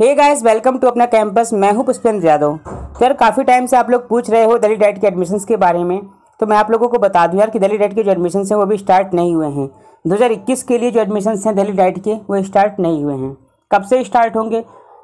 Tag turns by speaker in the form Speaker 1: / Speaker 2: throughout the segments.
Speaker 1: hey guys welcome to अपना campus मैं हूं पुष्पेंद्र यादव तो यार काफ़ी टाइम से आप लोग पूछ रहे हो दली डाइट के एडमिशन्स के बारे में तो मैं आप लोगों को बता दूं यार कि दली डाइट के जो एडमिशन्स हैं वो भी स्टार्ट नहीं हुए हैं 2021 के लिए जो एडमिशन्स हैं दली डाइट के वो स्टार्ट नहीं हुए हैं कब से स्टार्ट होंगे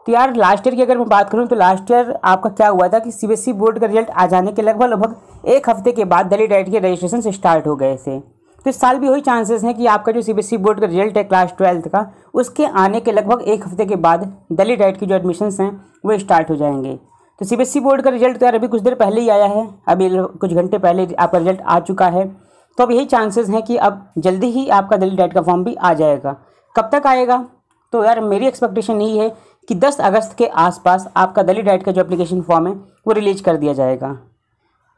Speaker 1: तो यार लास्ट ईयर की अगर मैं बात करूँ तो लास्ट ईयर आपका क्या हुआ था कि सी बोर्ड e का रिजल्ट आ जाने के लगभग लगभग एक हफ्ते के बाद दली डाइट के रजिस्ट्रेशन स्टार्ट हो गए थे तो इस साल भी वही चांसेस हैं कि आपका जो सी बोर्ड e का रिजल्ट है क्लास ट्वेल्थ का उसके आने के लगभग एक हफ्ते के बाद दली डाइट की जो एडमिशन्स हैं वो स्टार्ट हो जाएंगे तो सी बोर्ड e का रिजल्ट तो यार अभी कुछ देर पहले ही आया है अभी कुछ घंटे पहले आपका रिजल्ट आ चुका है तो अब यही चांसेस हैं कि अब जल्दी ही आपका दिल्ली डाइट का फॉर्म भी आ जाएगा कब तक आएगा तो यार मेरी एक्सपेक्टेशन यही है कि 10 अगस्त के आसपास आपका दिल्ली डाइट का जो एप्लीकेशन फॉर्म है वो रिलीज कर दिया जाएगा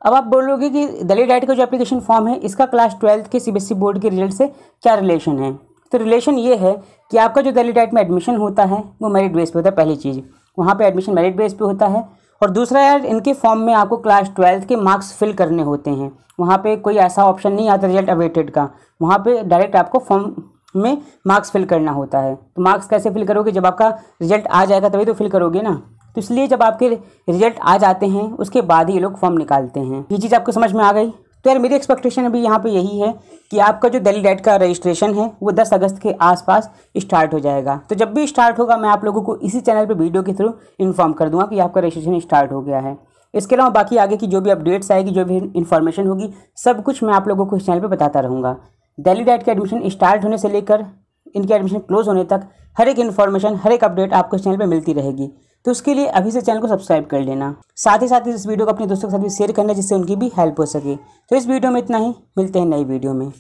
Speaker 1: अब आप बोलोगे कि दलित डाइट का जो एप्लीकेशन फॉर्म है इसका क्लास ट्वेल्थ के सीबीएसई बोर्ड e के रिजल्ट से क्या रिलेशन है तो रिलेशन ये है कि आपका जो दलित डाइट में एडमिशन होता है वो मेरिट बेस पे होता है पहली चीज़ वहाँ पे एडमिशन मेरिट बेस पे होता है और दूसरा यार इनके फॉर्म में आपको क्लास ट्वेल्थ के मार्क्स फिल करने होते हैं वहाँ पर कोई ऐसा ऑप्शन नहीं आता रिजल्ट अवेटेड का वहाँ पर डायरेक्ट आपको फॉर्म में मार्क्स फिल करना होता है तो मार्क्स कैसे फिल करोगे जब आपका रिजल्ट आ जाएगा तभी तो फिल करोगे ना तो इसलिए जब आपके रिजल्ट आ जाते हैं उसके बाद ही ये लोग फॉर्म निकालते हैं ये चीज़ आपको समझ में आ गई तो यार मेरी एक्सपेक्टेशन अभी यहाँ पे यही है कि आपका जो दिल्ली डेट का रजिस्ट्रेशन है वो 10 अगस्त के आसपास स्टार्ट हो जाएगा तो जब भी स्टार्ट होगा मैं आप लोगों को इसी चैनल पे वीडियो के थ्रू इन्फॉर्म कर दूंगा कि आपका रजिस्ट्रेशन स्टार्ट हो गया है इसके अलावा बाकी आगे की जो भी अपडेट्स आएगी जो भी इन्फॉर्मेशन होगी सब कुछ मैं आप लोगों को इस चैनल पर बताता रहूँगा दिल्ली डेट का एडमिशन स्टार्ट होने से लेकर इनके एडमिशन क्लोज होने तक हर एक इन्फॉर्मेशन हर एक अपडेट आपको इस चैनल पर मिलती रहेगी तो उसके लिए अभी से चैनल को सब्सक्राइब कर लेना साथ ही साथ इस वीडियो को अपने दोस्तों के साथ भी शेयर करना जिससे उनकी भी हेल्प हो सके तो इस वीडियो में इतना ही मिलते हैं नई वीडियो में